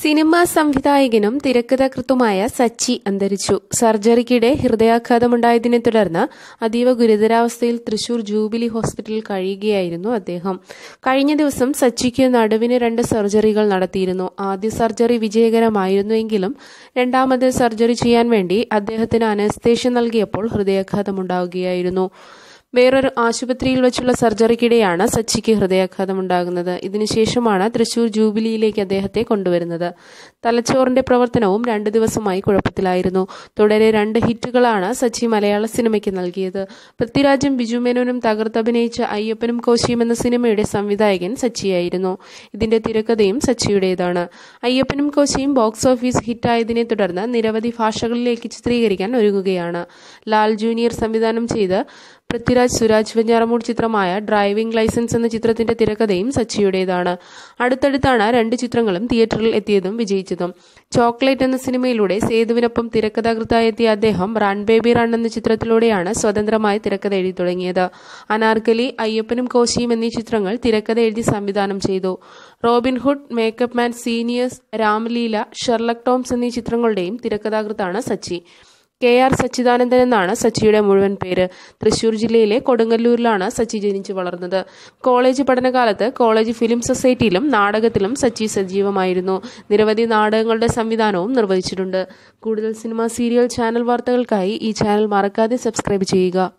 cinema സംവിധായകനും തിരക്കഥാകൃത്തുമായ സച്ചി അന്തരിച്ചു സർജറിക്കിടെ ഹൃദയാഘാതമുണ്ടായതിനെ തുടർന്ന് അതീവ ഗുരുതരാവസ്ഥയിൽ തൃശൂർ ജൂബിലി ഹോസ്പിറ്റലിൽ കഴിയുകയായിരുന്നു അദ്ദേഹം കഴിഞ്ഞ ദിവസം സച്ചിക്ക് നടുവിന് രണ്ട് സർജറികൾ നടത്തിയിരുന്നു ആദ്യ സർജറി വിജയകരമായിരുന്നുവെങ്കിലും രണ്ടാമത് സർജറി ചെയ്യാൻ വേണ്ടി അദ്ദേഹത്തിന് അനസ്തേഷ്യ നൽകിയപ്പോൾ ഹൃദയാഘാതമുണ്ടാവുകയായിരുന്നു വേറൊരു ആശുപത്രിയിൽ വെച്ചുള്ള സർജറിക്കിടെയാണ് സച്ചിക്ക് ഉണ്ടാകുന്നത് ഇതിനുശേഷമാണ് തൃശൂർ ജൂബിലിയിലേക്ക് അദ്ദേഹത്തെ കൊണ്ടുവരുന്നത് തലച്ചോറിന്റെ പ്രവർത്തനവും രണ്ട് ദിവസമായി കുഴപ്പത്തിലായിരുന്നു തുടരെ രണ്ട് ഹിറ്റുകളാണ് സച്ചി മലയാള സിനിമയ്ക്ക് നൽകിയത് പൃഥ്വിരാജും ബിജുമേനോനും തകർത്തഭിനയിച്ച അയ്യപ്പനും കോശിയും എന്ന സിനിമയുടെ സംവിധായകൻ സച്ചിയായിരുന്നു ഇതിന്റെ തിരക്കഥയും സച്ചിയുടേതാണ് അയ്യപ്പനും കോശിയും ബോക്സ് ഓഫീസ് ഹിറ്റായതിനെ തുടർന്ന് നിരവധി ഭാഷകളിലേക്ക് ചിത്രീകരിക്കാൻ ഒരുങ്ങുകയാണ് ലാൽ ജൂനിയർ സംവിധാനം ചെയ്ത് പൃഥ്വിരാജ് സുരാജ് വെഞ്ഞാറമൂട് ചിത്രമായ ഡ്രൈവിംഗ് ലൈസൻസ് എന്ന ചിത്രത്തിന്റെ തിരക്കഥയും സച്ചിയുടേതാണ് അടുത്തടുത്താണ് രണ്ട് ചിത്രങ്ങളും തിയേറ്ററിൽ എത്തിയതും വിജയിച്ചതും ചോക്ലേറ്റ് എന്ന സിനിമയിലൂടെ സേതുവിനൊപ്പം തിരക്കഥാകൃത്തായി എത്തിയ അദ്ദേഹം റൺ ബേബി റൺ എന്ന ചിത്രത്തിലൂടെയാണ് സ്വതന്ത്രമായി തിരക്കഥ എഴുതി തുടങ്ങിയത് അനാർക്കലി അയ്യപ്പനും കോശിയും എന്നീ ചിത്രങ്ങൾ തിരക്കഥ എഴുതി സംവിധാനം ചെയ്തു റോബിൻഹുഡ് മേക്കപ്പ് മാൻ സീനിയേഴ്സ് രാംലീല ഷെർലക് ടോംസ് എന്നീ ചിത്രങ്ങളുടെയും തിരക്കഥാകൃത്താണ് സച്ചി കെ ആർ സച്ചിദാനന്ദൻ എന്നാണ് സച്ചിയുടെ മുഴുവൻ പേര് തൃശൂർ ജില്ലയിലെ കൊടുങ്ങല്ലൂരിലാണ് സച്ചി ജനിച്ചു വളർന്നത് കോളേജ് പഠനകാലത്ത് കോളേജ് ഫിലിം സൊസൈറ്റിയിലും നാടകത്തിലും സച്ചി സജീവമായിരുന്നു നിരവധി നാടകങ്ങളുടെ സംവിധാനവും നിർവഹിച്ചിട്ടുണ്ട് കൂടുതൽ സിനിമ സീരിയൽ ചാനൽ വാർത്തകൾക്കായി ഈ ചാനൽ മറക്കാതെ സബ്സ്ക്രൈബ് ചെയ്യുക